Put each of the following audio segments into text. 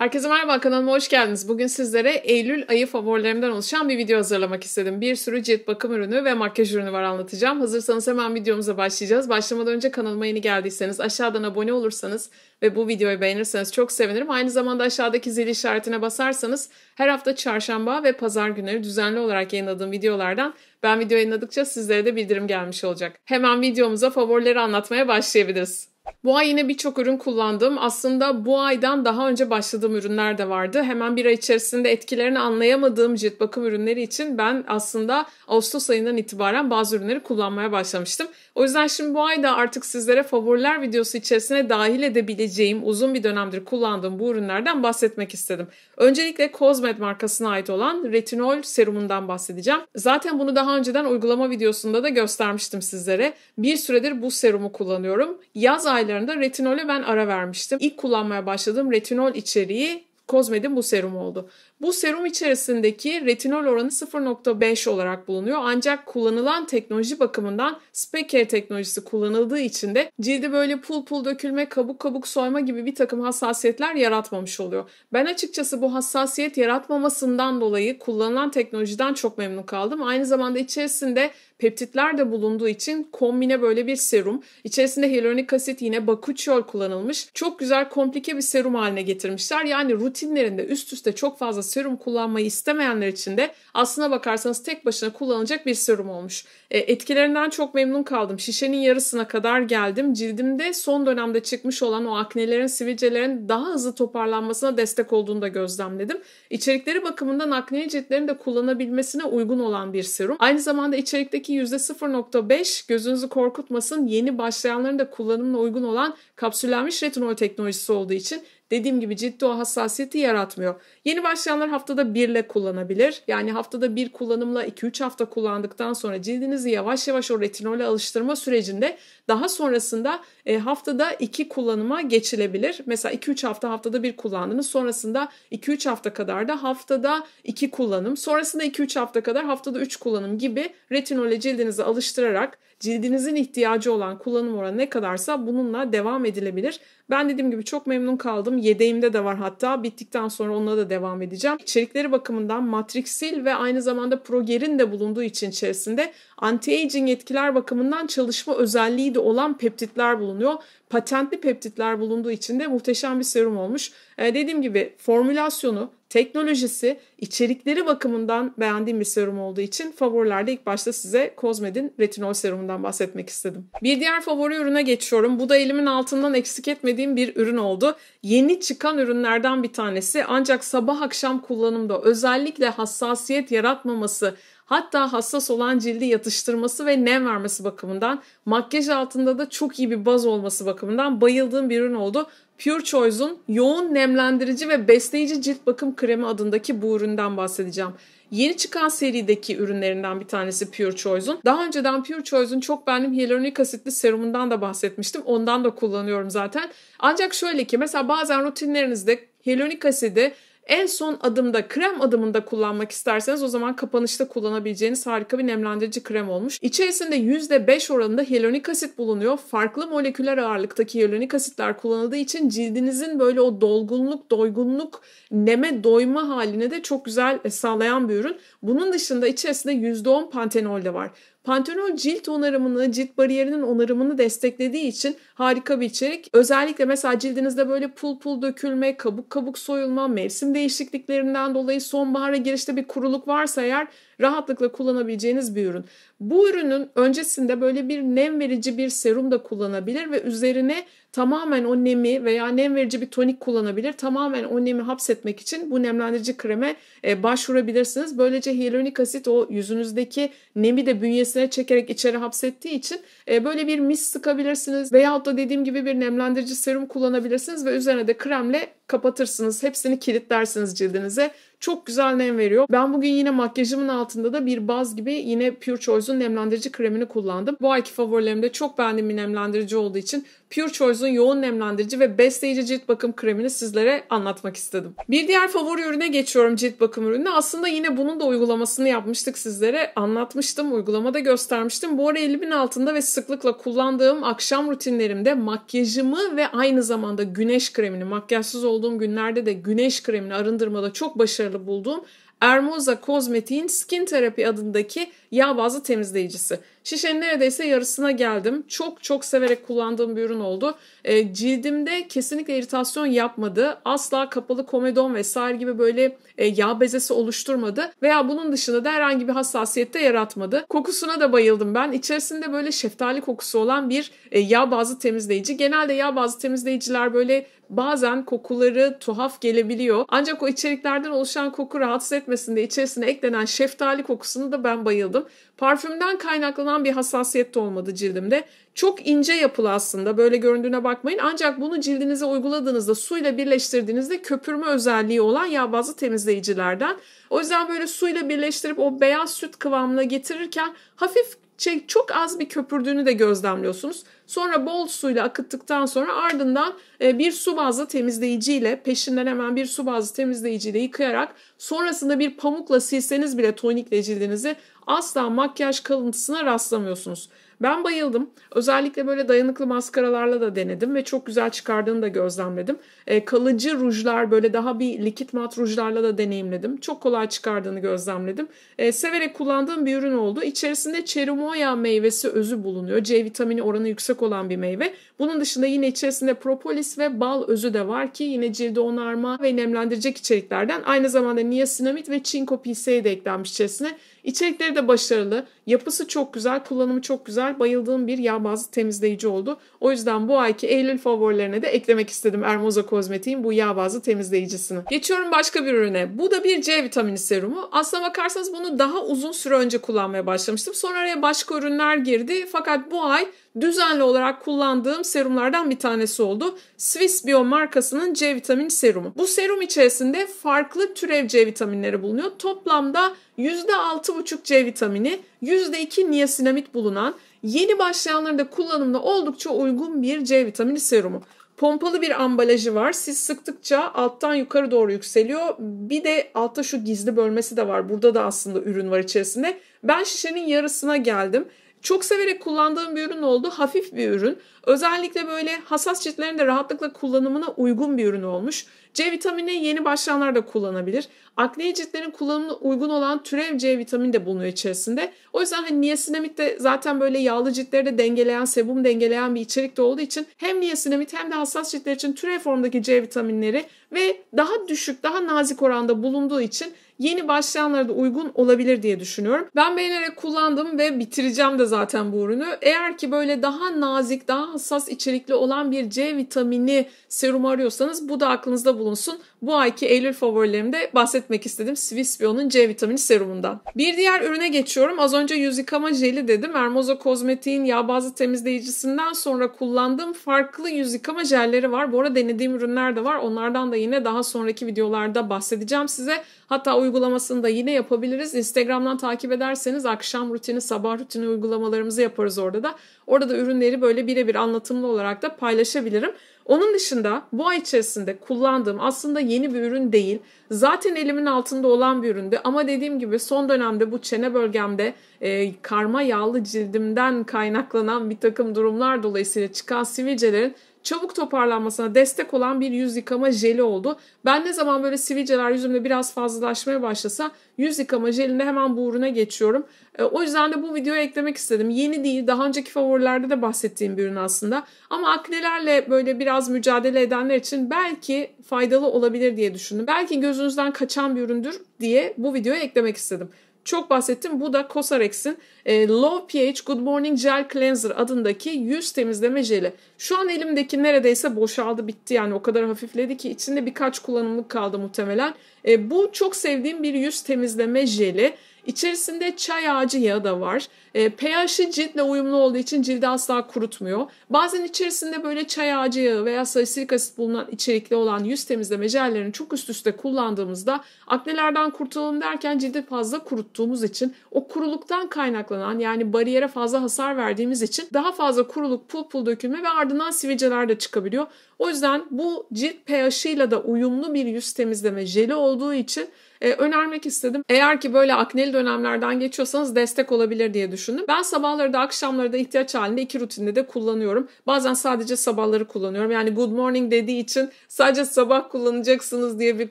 Herkese merhaba kanalıma hoş geldiniz. Bugün sizlere Eylül ayı favorilerimden oluşan bir video hazırlamak istedim. Bir sürü cilt bakım ürünü ve makyaj ürünü var anlatacağım. Hazırsanız hemen videomuza başlayacağız. Başlamadan önce kanalıma yeni geldiyseniz aşağıdan abone olursanız ve bu videoyu beğenirseniz çok sevinirim. Aynı zamanda aşağıdaki zil işaretine basarsanız her hafta çarşamba ve pazar günleri düzenli olarak yayınladığım videolardan ben video yayınladıkça sizlere de bildirim gelmiş olacak. Hemen videomuza favorileri anlatmaya başlayabiliriz. Bu ay yine birçok ürün kullandım. Aslında bu aydan daha önce başladığım ürünler de vardı. Hemen bir ay içerisinde etkilerini anlayamadığım cilt bakım ürünleri için ben aslında Ağustos ayından itibaren bazı ürünleri kullanmaya başlamıştım. O yüzden şimdi bu ayda artık sizlere favoriler videosu içerisine dahil edebileceğim uzun bir dönemdir kullandığım bu ürünlerden bahsetmek istedim. Öncelikle Cosmed markasına ait olan retinol serumundan bahsedeceğim. Zaten bunu daha önceden uygulama videosunda da göstermiştim sizlere. Bir süredir bu serumu kullanıyorum. Yaz ayı aylarında retinole ben ara vermiştim. İlk kullanmaya başladığım retinol içeriği Kozmed'in bu serumu oldu. Bu serum içerisindeki retinol oranı 0.5 olarak bulunuyor. Ancak kullanılan teknoloji bakımından speker teknolojisi kullanıldığı için de cildi böyle pul pul dökülme, kabuk kabuk soyma gibi bir takım hassasiyetler yaratmamış oluyor. Ben açıkçası bu hassasiyet yaratmamasından dolayı kullanılan teknolojiden çok memnun kaldım. Aynı zamanda içerisinde peptitler de bulunduğu için kombine böyle bir serum. İçerisinde hyaluronik asit yine bakuçiol kullanılmış. Çok güzel komplike bir serum haline getirmişler. Yani rutinlerinde üst üste çok fazla serum kullanmayı istemeyenler için de aslına bakarsanız tek başına kullanılacak bir serum olmuş. E, etkilerinden çok memnun kaldım. Şişenin yarısına kadar geldim. Cildimde son dönemde çıkmış olan o aknelerin, sivilcelerin daha hızlı toparlanmasına destek olduğunu da gözlemledim. İçerikleri bakımından akneli ciltlerin de kullanabilmesine uygun olan bir serum. Aynı zamanda içerikteki %0.5 gözünüzü korkutmasın yeni başlayanların da kullanımına uygun olan kapsüllenmiş retinol teknolojisi olduğu için dediğim gibi ciddi o hassasiyeti yaratmıyor. Yeni başlayanlar haftada birle kullanabilir. Yani haftada bir kullanımla 2-3 hafta kullandıktan sonra cildinizi yavaş yavaş o retinole alıştırma sürecinde daha sonrasında e, haftada 2 kullanıma geçilebilir. Mesela 2-3 hafta haftada bir kullandınız. Sonrasında 2-3 hafta kadar da haftada 2 kullanım. Sonrasında 2-3 hafta kadar haftada 3 kullanım gibi retinole cildinizi alıştırarak cildinizin ihtiyacı olan kullanım oranı ne kadarsa bununla devam edilebilir. Ben dediğim gibi çok memnun kaldım. Yedeğimde de var hatta. Bittikten sonra onunla da devam edeceğim. İçerikleri bakımından Matrixil ve aynı zamanda Proger'in de bulunduğu için içerisinde anti-aging etkiler bakımından çalışma özelliği de olan peptitler bulunuyor. Patentli peptitler bulunduğu için de muhteşem bir serum olmuş. Ee, dediğim gibi formülasyonu teknolojisi, içerikleri bakımından beğendiğim bir serum olduğu için favorilerde ilk başta size Cosmed'in retinol serumundan bahsetmek istedim. Bir diğer favori ürüne geçiyorum. Bu da elimin altından eksik etmediğim bir ürün oldu. Yeni çıkan ürünlerden bir tanesi ancak sabah akşam kullanımda özellikle hassasiyet yaratmaması Hatta hassas olan cildi yatıştırması ve nem vermesi bakımından, makyaj altında da çok iyi bir baz olması bakımından bayıldığım bir ürün oldu. Pure Choice'un yoğun nemlendirici ve besleyici cilt bakım kremi adındaki bu üründen bahsedeceğim. Yeni çıkan serideki ürünlerinden bir tanesi Pure Choice'un. Daha önceden Pure Choice'un çok beğendiğim hyaluronik asitli serumundan da bahsetmiştim. Ondan da kullanıyorum zaten. Ancak şöyle ki mesela bazen rutinlerinizde hyaluronik asidi en son adımda krem adımında kullanmak isterseniz o zaman kapanışta kullanabileceğiniz harika bir nemlendirici krem olmuş. İçerisinde %5 oranında hyaluronik asit bulunuyor. Farklı moleküler ağırlıktaki hyaluronik asitler kullanıldığı için cildinizin böyle o dolgunluk, doygunluk, neme, doyma haline de çok güzel e, sağlayan bir ürün. Bunun dışında içerisinde %10 pantenol de var. Pantenol cilt onarımını, cilt bariyerinin onarımını desteklediği için harika bir içerik. Özellikle mesela cildinizde böyle pul pul dökülme, kabuk kabuk soyulma, mevsim değişikliklerinden dolayı sonbahara girişte bir kuruluk varsa eğer rahatlıkla kullanabileceğiniz bir ürün. Bu ürünün öncesinde böyle bir nem verici bir serum da kullanabilir ve üzerine tamamen o nemi veya nem verici bir tonik kullanabilir. Tamamen o nemi hapsetmek için bu nemlendirici kreme e, başvurabilirsiniz. Böylece hyaluronik asit o yüzünüzdeki nemi de bünyesine çekerek içeri hapsettiği için e, böyle bir mis sıkabilirsiniz. Veyahut da dediğim gibi bir nemlendirici serum kullanabilirsiniz ve üzerine de kremle kapatırsınız. Hepsini kilitlersiniz cildinize. Çok güzel nem veriyor. Ben bugün yine makyajımın altında da bir baz gibi yine Pure Choice'un nemlendirici kremini kullandım. Bu ayki favorilerimde çok beğendiğim bir nemlendirici olduğu için Pure Choice'un yoğun nemlendirici ve besleyici cilt bakım kremini sizlere anlatmak istedim. Bir diğer favori ürüne geçiyorum cilt bakım ürünü. Aslında yine bunun da uygulamasını yapmıştık sizlere. Anlatmıştım, uygulamada göstermiştim. Bu ara elimin altında ve sıklıkla kullandığım akşam rutinlerimde makyajımı ve aynı zamanda güneş kremini, makyajsız olduğum günlerde de güneş kremini arındırmada çok başarılı bulduğum Ermoza Kozmetik'in Skin Therapy adındaki yağ bazlı temizleyicisi. Şişenin neredeyse yarısına geldim. Çok çok severek kullandığım bir ürün oldu. E, cildimde kesinlikle iritasyon yapmadı. Asla kapalı komedon vesaire gibi böyle e, yağ bezesi oluşturmadı. Veya bunun dışında da herhangi bir hassasiyette yaratmadı. Kokusuna da bayıldım ben. İçerisinde böyle şeftali kokusu olan bir e, yağ bazlı temizleyici. Genelde yağ bazlı temizleyiciler böyle bazen kokuları tuhaf gelebiliyor. Ancak o içeriklerden oluşan koku rahatsız etmesin diye içerisine eklenen şeftali kokusunu da ben bayıldım. Parfümden kaynaklanan bir hassasiyet de olmadı cildimde. Çok ince yapılı aslında böyle göründüğüne bakmayın. Ancak bunu cildinize uyguladığınızda suyla birleştirdiğinizde köpürme özelliği olan yağ bazlı temizleyicilerden. O yüzden böyle suyla birleştirip o beyaz süt kıvamına getirirken hafif şey, çok az bir köpürdüğünü de gözlemliyorsunuz. Sonra bol suyla akıttıktan sonra ardından e, bir su bazlı temizleyiciyle peşinden hemen bir su bazlı temizleyiciyle yıkayarak sonrasında bir pamukla silseniz bile tonikle cildinizi asla makyaj kalıntısına rastlamıyorsunuz. Ben bayıldım. Özellikle böyle dayanıklı maskaralarla da denedim ve çok güzel çıkardığını da gözlemledim. E, kalıcı rujlar böyle daha bir likit mat rujlarla da deneyimledim. Çok kolay çıkardığını gözlemledim. E, severek kullandığım bir ürün oldu. İçerisinde cherimoya meyvesi özü bulunuyor. C vitamini oranı yüksek olan bir meyve. Bunun dışında yine içerisinde propolis ve bal özü de var ki yine cildi onarma ve nemlendirecek içeriklerden. Aynı zamanda niasinamid ve çinko PCA de eklenmiş içerisine. İçerikleri de başarılı, yapısı çok güzel, kullanımı çok güzel. Bayıldığım bir yağ bazlı temizleyici oldu. O yüzden bu ayki Eylül favorilerine de eklemek istedim Ermoza Kozmetik'in bu yağ bazlı temizleyicisini. Geçiyorum başka bir ürüne. Bu da bir C vitamini serumu. Aslına bakarsanız bunu daha uzun süre önce kullanmaya başlamıştım. Sonra araya başka ürünler girdi. Fakat bu ay düzenli olarak kullandığım serumlardan bir tanesi oldu. Swiss Bio markasının C vitamin serumu. Bu serum içerisinde farklı türev C vitaminleri bulunuyor. Toplamda %6,5 C vitamini, %2 niasinamit bulunan yeni başlayanların da kullanımına oldukça uygun bir C vitamini serumu. Pompalı bir ambalajı var. Siz sıktıkça alttan yukarı doğru yükseliyor. Bir de altta şu gizli bölmesi de var. Burada da aslında ürün var içerisinde. Ben şişenin yarısına geldim. Çok severek kullandığım bir ürün oldu. Hafif bir ürün. Özellikle böyle hassas ciltlerin de rahatlıkla kullanımına uygun bir ürün olmuş. C vitamini yeni başlayanlar da kullanabilir. Akne ciltlerin kullanımına uygun olan türev C vitamini de bulunuyor içerisinde. O yüzden hani niasinamid de zaten böyle yağlı ciltleri de dengeleyen, sebum dengeleyen bir içerik de olduğu için hem niasinamid hem de hassas ciltler için türev formdaki C vitaminleri ve daha düşük, daha nazik oranda bulunduğu için yeni başlayanlara da uygun olabilir diye düşünüyorum. Ben beğenerek kullandım ve bitireceğim de zaten bu ürünü. Eğer ki böyle daha nazik, daha hassas içerikli olan bir C vitamini serum arıyorsanız bu da aklınızda bulunsun. Bu ayki Eylül favorilerimde bahsetmek istedim Swiss Bio'nun C vitamini serumundan. Bir diğer ürüne geçiyorum. Az önce yüz yıkama jeli dedim. Hermosa Kozmetik'in yağ bazlı temizleyicisinden sonra kullandığım farklı yüz yıkama jelleri var. Bu arada denediğim ürünler de var. Onlardan da yine daha sonraki videolarda bahsedeceğim size. Hatta uygulamasını da yine yapabiliriz. Instagram'dan takip ederseniz akşam rutini, sabah rutini uygulamalarımızı yaparız orada da. Orada da ürünleri böyle birebir anlatımlı olarak da paylaşabilirim. Onun dışında bu ay içerisinde kullandığım aslında yeni bir ürün değil. Zaten elimin altında olan bir üründü ama dediğim gibi son dönemde bu çene bölgemde e, karma yağlı cildimden kaynaklanan bir takım durumlar dolayısıyla çıkan sivilcelerin çabuk toparlanmasına destek olan bir yüz yıkama jeli oldu. Ben ne zaman böyle sivilceler yüzümde biraz fazlalaşmaya başlasa yüz yıkama jelinde hemen buğruna geçiyorum. E, o yüzden de bu videoyu eklemek istedim. Yeni değil, daha önceki favorilerde de bahsettiğim bir ürün aslında. Ama aknelerle böyle biraz mücadele edenler için belki faydalı olabilir diye düşündüm. Belki gözünüzden kaçan bir üründür diye bu videoyu eklemek istedim çok bahsettim. Bu da Cosrx'in e, Low pH Good Morning Gel Cleanser adındaki yüz temizleme jeli. Şu an elimdeki neredeyse boşaldı bitti yani o kadar hafifledi ki içinde birkaç kullanımlık kaldı muhtemelen. E, bu çok sevdiğim bir yüz temizleme jeli. İçerisinde çay ağacı yağı da var. E, pH'i ciltle uyumlu olduğu için cildi asla kurutmuyor. Bazen içerisinde böyle çay ağacı yağı veya salisilik asit bulunan içerikli olan yüz temizleme jellerini çok üst üste kullandığımızda aknelerden kurtulalım derken cildi fazla kuruttuğumuz için o kuruluktan kaynaklanan yani bariyere fazla hasar verdiğimiz için daha fazla kuruluk pul pul dökülme ve ardından sivilceler de çıkabiliyor. O yüzden bu cilt pH'iyle de uyumlu bir yüz temizleme jeli olduğu için e, önermek istedim. Eğer ki böyle akneli dönemlerden geçiyorsanız destek olabilir diye düşündüm. Ben sabahları da akşamları da ihtiyaç halinde iki rutinde de kullanıyorum. Bazen sadece sabahları kullanıyorum. Yani good morning dediği için sadece sabah kullanacaksınız diye bir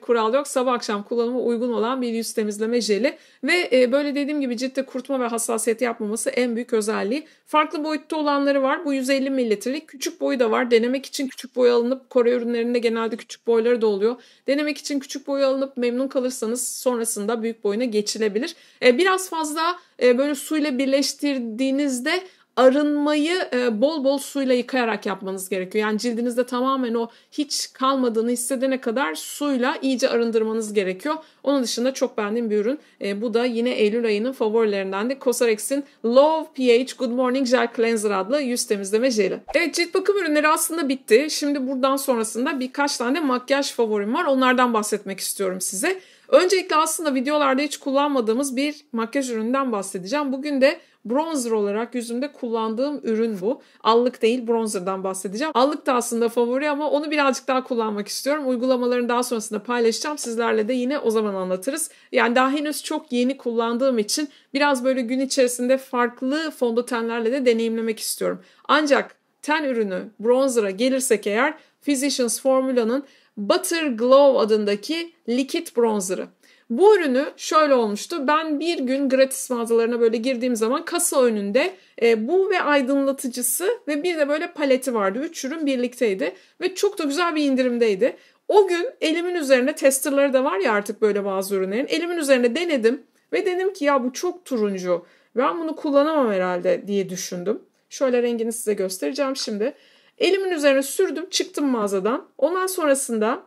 kural yok. Sabah akşam kullanıma uygun olan bir yüz temizleme jeli ve e, böyle dediğim gibi ciltte kurtma ve hassasiyeti yapmaması en büyük özelliği. Farklı boyutta olanları var. Bu 150 mililitrelik küçük boyu da var. Denemek için küçük boy alınıp Kore ürünlerinde genelde küçük boyları da oluyor. Denemek için küçük boy alınıp memnun kalırsanız alırsanız sonrasında büyük boyuna geçilebilir. E, biraz fazla e, böyle suyla birleştirdiğinizde arınmayı e, bol bol suyla yıkayarak yapmanız gerekiyor. Yani cildinizde tamamen o hiç kalmadığını hissedene kadar suyla iyice arındırmanız gerekiyor. Onun dışında çok beğendiğim bir ürün. E, bu da yine Eylül ayının favorilerinden de Cosrx'in Low pH Good Morning Gel Cleanser adlı yüz temizleme jeli. Evet cilt bakım ürünleri aslında bitti. Şimdi buradan sonrasında birkaç tane makyaj favorim var. Onlardan bahsetmek istiyorum size. Öncelikle aslında videolarda hiç kullanmadığımız bir makyaj ürününden bahsedeceğim. Bugün de bronzer olarak yüzümde kullandığım ürün bu. Allık değil bronzerdan bahsedeceğim. Allık da aslında favori ama onu birazcık daha kullanmak istiyorum. Uygulamalarını daha sonrasında paylaşacağım. Sizlerle de yine o zaman anlatırız. Yani daha henüz çok yeni kullandığım için biraz böyle gün içerisinde farklı fondötenlerle de deneyimlemek istiyorum. Ancak ten ürünü bronzer'a gelirsek eğer Physicians Formula'nın Butter Glow adındaki likit bronzerı. Bu ürünü şöyle olmuştu. Ben bir gün gratis mağazalarına böyle girdiğim zaman kasa önünde e, bu ve aydınlatıcısı ve bir de böyle paleti vardı. Üç ürün birlikteydi ve çok da güzel bir indirimdeydi. O gün elimin üzerine testerları da var ya artık böyle bazı ürünlerin. Elimin üzerine denedim ve dedim ki ya bu çok turuncu. Ben bunu kullanamam herhalde diye düşündüm. Şöyle rengini size göstereceğim şimdi. Elimin üzerine sürdüm çıktım mağazadan. Ondan sonrasında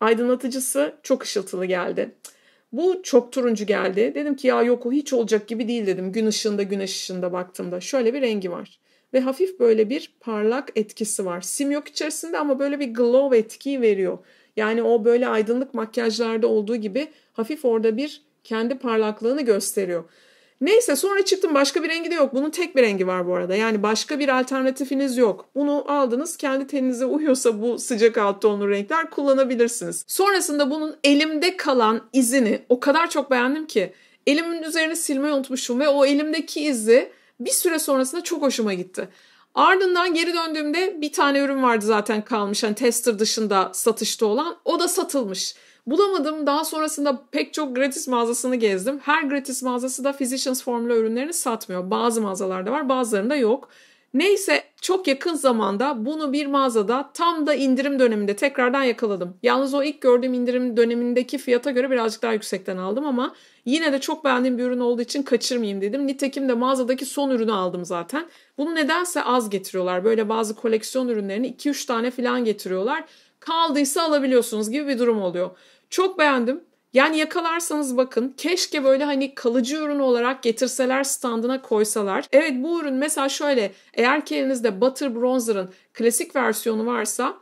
aydınlatıcısı çok ışıltılı geldi. Bu çok turuncu geldi. Dedim ki ya yok o hiç olacak gibi değil dedim. Gün ışığında güneş ışığında baktığımda şöyle bir rengi var. Ve hafif böyle bir parlak etkisi var. Sim yok içerisinde ama böyle bir glow etkiyi veriyor. Yani o böyle aydınlık makyajlarda olduğu gibi hafif orada bir kendi parlaklığını gösteriyor. Neyse sonra çıktım başka bir rengi de yok. Bunun tek bir rengi var bu arada. Yani başka bir alternatifiniz yok. Bunu aldınız kendi teninize uyuyorsa bu sıcak alt tonlu renkler kullanabilirsiniz. Sonrasında bunun elimde kalan izini o kadar çok beğendim ki elimin üzerine silmeyi unutmuşum ve o elimdeki izi bir süre sonrasında çok hoşuma gitti. Ardından geri döndüğümde bir tane ürün vardı zaten kalmış. Hani tester dışında satışta olan. O da satılmış. Bulamadım. Daha sonrasında pek çok gratis mağazasını gezdim. Her gratis mağazası da Physicians Formula ürünlerini satmıyor. Bazı mağazalarda var bazılarında yok. Neyse çok yakın zamanda bunu bir mağazada tam da indirim döneminde tekrardan yakaladım. Yalnız o ilk gördüğüm indirim dönemindeki fiyata göre birazcık daha yüksekten aldım ama yine de çok beğendiğim bir ürün olduğu için kaçırmayayım dedim. Nitekim de mağazadaki son ürünü aldım zaten. Bunu nedense az getiriyorlar. Böyle bazı koleksiyon ürünlerini 2-3 tane falan getiriyorlar. Kaldıysa alabiliyorsunuz gibi bir durum oluyor. Çok beğendim. Yani yakalarsanız bakın keşke böyle hani kalıcı ürün olarak getirseler standına koysalar. Evet bu ürün mesela şöyle eğer ki elinizde Butter Bronzer'ın klasik versiyonu varsa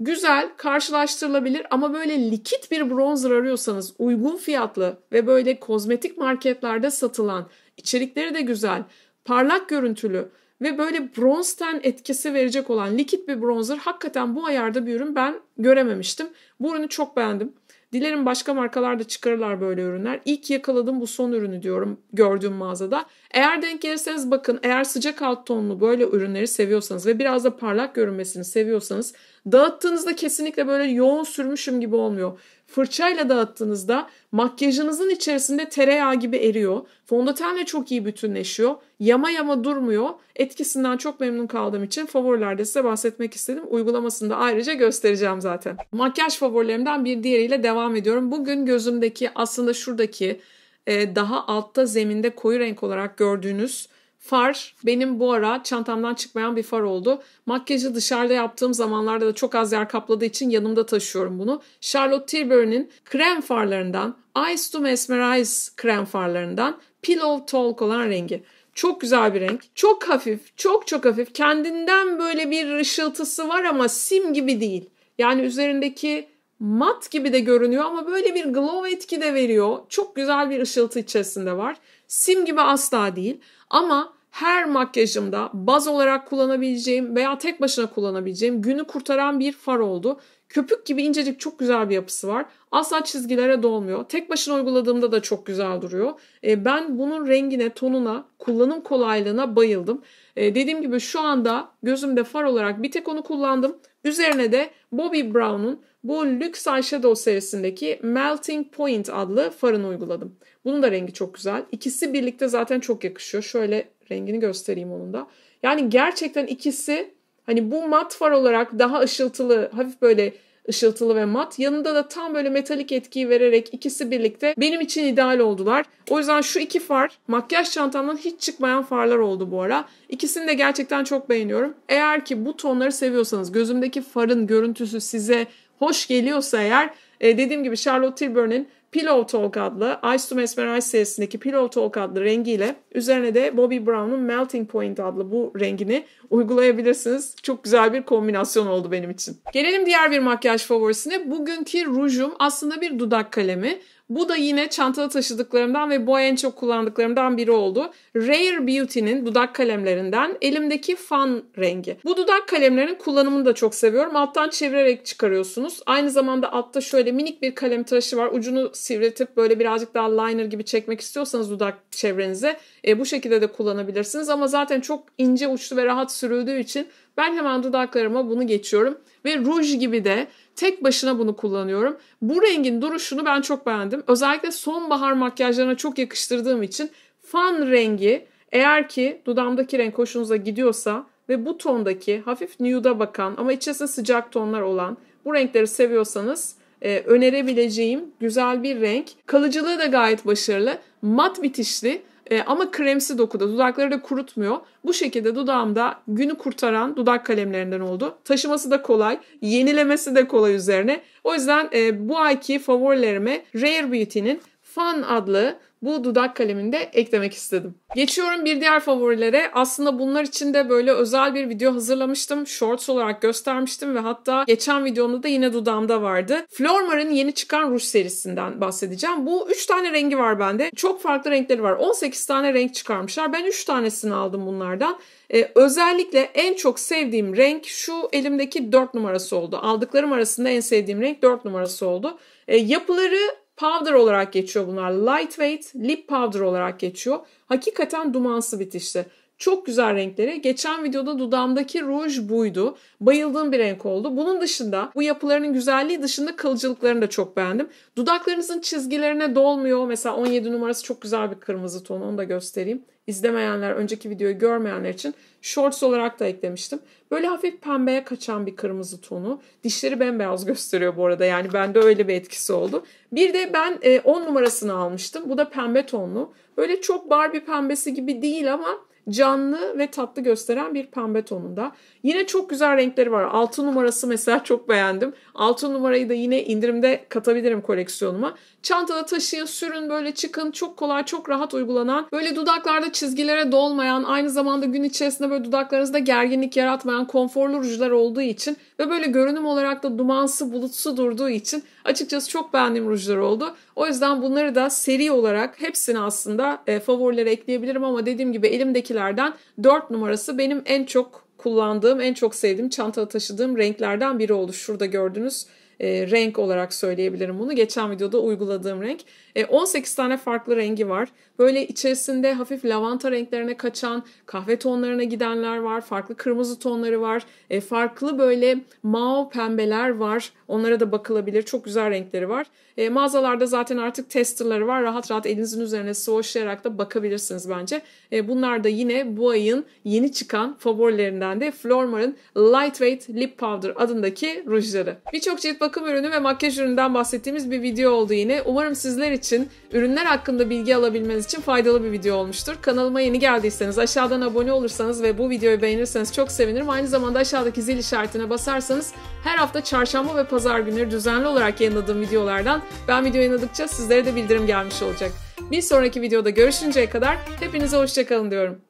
güzel karşılaştırılabilir ama böyle likit bir bronzer arıyorsanız uygun fiyatlı ve böyle kozmetik marketlerde satılan içerikleri de güzel parlak görüntülü ve böyle bronz etkisi verecek olan likit bir bronzer hakikaten bu ayarda bir ürün ben görememiştim. Bu ürünü çok beğendim. Dilerim başka markalar da çıkarırlar böyle ürünler. İyi yakaladım bu son ürünü diyorum gördüğüm mağazada. Eğer denk gelirseniz bakın eğer sıcak alt tonlu böyle ürünleri seviyorsanız ve biraz da parlak görünmesini seviyorsanız dağıttığınızda kesinlikle böyle yoğun sürmüşüm gibi olmuyor fırçayla dağıttığınızda makyajınızın içerisinde tereyağı gibi eriyor. Fondötenle çok iyi bütünleşiyor. Yama yama durmuyor. Etkisinden çok memnun kaldığım için favorilerde size bahsetmek istedim. Uygulamasını da ayrıca göstereceğim zaten. Makyaj favorilerimden bir diğeriyle devam ediyorum. Bugün gözümdeki aslında şuradaki e, daha altta zeminde koyu renk olarak gördüğünüz Far benim bu ara çantamdan çıkmayan bir far oldu. Makyajı dışarıda yaptığım zamanlarda da çok az yer kapladığı için yanımda taşıyorum bunu. Charlotte Tilbury'nin krem farlarından, Eyes to Mesmerize krem farlarından Pillow Talk olan rengi. Çok güzel bir renk. Çok hafif, çok çok hafif. Kendinden böyle bir ışıltısı var ama sim gibi değil. Yani üzerindeki mat gibi de görünüyor ama böyle bir glow etki de veriyor. Çok güzel bir ışıltı içerisinde var. Sim gibi asla değil ama her makyajımda baz olarak kullanabileceğim veya tek başına kullanabileceğim günü kurtaran bir far oldu. Köpük gibi incecik çok güzel bir yapısı var. Asla çizgilere dolmuyor. Tek başına uyguladığımda da çok güzel duruyor. E, ben bunun rengine, tonuna, kullanım kolaylığına bayıldım. E, dediğim gibi şu anda gözümde far olarak bir tek onu kullandım. Üzerine de Bobbi Brown'un bu Lux Eyeshadow serisindeki Melting Point adlı farını uyguladım. Bunun da rengi çok güzel. İkisi birlikte zaten çok yakışıyor. Şöyle rengini göstereyim onun da. Yani gerçekten ikisi hani bu mat far olarak daha ışıltılı, hafif böyle ışıltılı ve mat. Yanında da tam böyle metalik etkiyi vererek ikisi birlikte benim için ideal oldular. O yüzden şu iki far makyaj çantamdan hiç çıkmayan farlar oldu bu ara. İkisini de gerçekten çok beğeniyorum. Eğer ki bu tonları seviyorsanız gözümdeki farın görüntüsü size hoş geliyorsa eğer e, dediğim gibi Charlotte Tilbury'nin Pillow Talk adlı Ice to Mesmerize serisindeki Pillow Talk adlı rengiyle üzerine de Bobby Brown'un Melting Point adlı bu rengini uygulayabilirsiniz. Çok güzel bir kombinasyon oldu benim için. Gelelim diğer bir makyaj favorisine. Bugünkü rujum aslında bir dudak kalemi. Bu da yine çantada taşıdıklarımdan ve bu en çok kullandıklarımdan biri oldu. Rare Beauty'nin dudak kalemlerinden elimdeki fan rengi. Bu dudak kalemlerin kullanımını da çok seviyorum. Alttan çevirerek çıkarıyorsunuz. Aynı zamanda altta şöyle minik bir kalem tıraşı var. Ucunu sivriltip böyle birazcık daha liner gibi çekmek istiyorsanız dudak çevrenize e, bu şekilde de kullanabilirsiniz. Ama zaten çok ince uçlu ve rahat sürüldüğü için ben hemen dudaklarıma bunu geçiyorum. Ve ruj gibi de tek başına bunu kullanıyorum. Bu rengin duruşunu ben çok beğendim. Özellikle sonbahar makyajlarına çok yakıştırdığım için fan rengi eğer ki dudamdaki renk hoşunuza gidiyorsa ve bu tondaki hafif nude'a bakan ama içerisinde sıcak tonlar olan bu renkleri seviyorsanız e, önerebileceğim güzel bir renk. Kalıcılığı da gayet başarılı. Mat bitişli e, ama kremsi dokuda. Dudakları da kurutmuyor. Bu şekilde dudağımda günü kurtaran dudak kalemlerinden oldu. Taşıması da kolay. Yenilemesi de kolay üzerine. O yüzden e, bu ayki favorilerime Rare Beauty'nin Fun adlı bu dudak kalemini de eklemek istedim. Geçiyorum bir diğer favorilere. Aslında bunlar için de böyle özel bir video hazırlamıştım. Shorts olarak göstermiştim ve hatta geçen videomda da yine dudağımda vardı. Flormar'ın yeni çıkan ruj serisinden bahsedeceğim. Bu 3 tane rengi var bende. Çok farklı renkleri var. 18 tane renk çıkarmışlar. Ben 3 tanesini aldım bunlardan. Ee, özellikle en çok sevdiğim renk şu elimdeki 4 numarası oldu. Aldıklarım arasında en sevdiğim renk 4 numarası oldu. E, yapıları Powder olarak geçiyor bunlar. Lightweight lip powder olarak geçiyor. Hakikaten dumansı bitişli. Çok güzel renkleri. Geçen videoda dudağımdaki ruj buydu. Bayıldığım bir renk oldu. Bunun dışında bu yapılarının güzelliği dışında kılcılıklarını da çok beğendim. Dudaklarınızın çizgilerine dolmuyor. Mesela 17 numarası çok güzel bir kırmızı tonu. Onu da göstereyim. İzlemeyenler, önceki videoyu görmeyenler için shorts olarak da eklemiştim. Böyle hafif pembeye kaçan bir kırmızı tonu. Dişleri bembeyaz gösteriyor bu arada. Yani bende öyle bir etkisi oldu. Bir de ben 10 e, numarasını almıştım. Bu da pembe tonlu. Böyle çok Barbie pembesi gibi değil ama canlı ve tatlı gösteren bir pembe tonunda. Yine çok güzel renkleri var. 6 numarası mesela çok beğendim. 6 numarayı da yine indirimde katabilirim koleksiyonuma. Çantada taşıyın, sürün, böyle çıkın. Çok kolay, çok rahat uygulanan, böyle dudaklarda çizgilere dolmayan, aynı zamanda gün içerisinde böyle dudaklarınızda gerginlik yaratmayan konforlu rujlar olduğu için ve böyle görünüm olarak da dumansı, bulutsu durduğu için açıkçası çok beğendiğim rujlar oldu. O yüzden bunları da seri olarak hepsini aslında e, favorilere ekleyebilirim ama dediğim gibi elimdekiler çantalardan 4 numarası benim en çok kullandığım, en çok sevdiğim, çantada taşıdığım renklerden biri oldu. Şurada gördüğünüz e, renk olarak söyleyebilirim bunu. Geçen videoda uyguladığım renk. E, 18 tane farklı rengi var. Böyle içerisinde hafif lavanta renklerine kaçan, kahve tonlarına gidenler var. Farklı kırmızı tonları var. E, farklı böyle mao pembeler var. Onlara da bakılabilir. Çok güzel renkleri var. E, mağazalarda zaten artık testerları var. Rahat rahat elinizin üzerine swatchlayarak da bakabilirsiniz bence. E, bunlar da yine bu ayın yeni çıkan favorilerinden de Flormar'ın Lightweight Lip Powder adındaki rujları. Birçok cilt bakım ürünü ve makyaj ürününden bahsettiğimiz bir video oldu yine. Umarım sizler için, ürünler hakkında bilgi alabilmeniz için faydalı bir video olmuştur. Kanalıma yeni geldiyseniz aşağıdan abone olursanız ve bu videoyu beğenirseniz çok sevinirim. Aynı zamanda aşağıdaki zil işaretine basarsanız her hafta çarşamba ve pazar günleri düzenli olarak yayınladığım videolardan ben video yayınladıkça sizlere de bildirim gelmiş olacak. Bir sonraki videoda görüşünceye kadar hepinize hoşçakalın diyorum.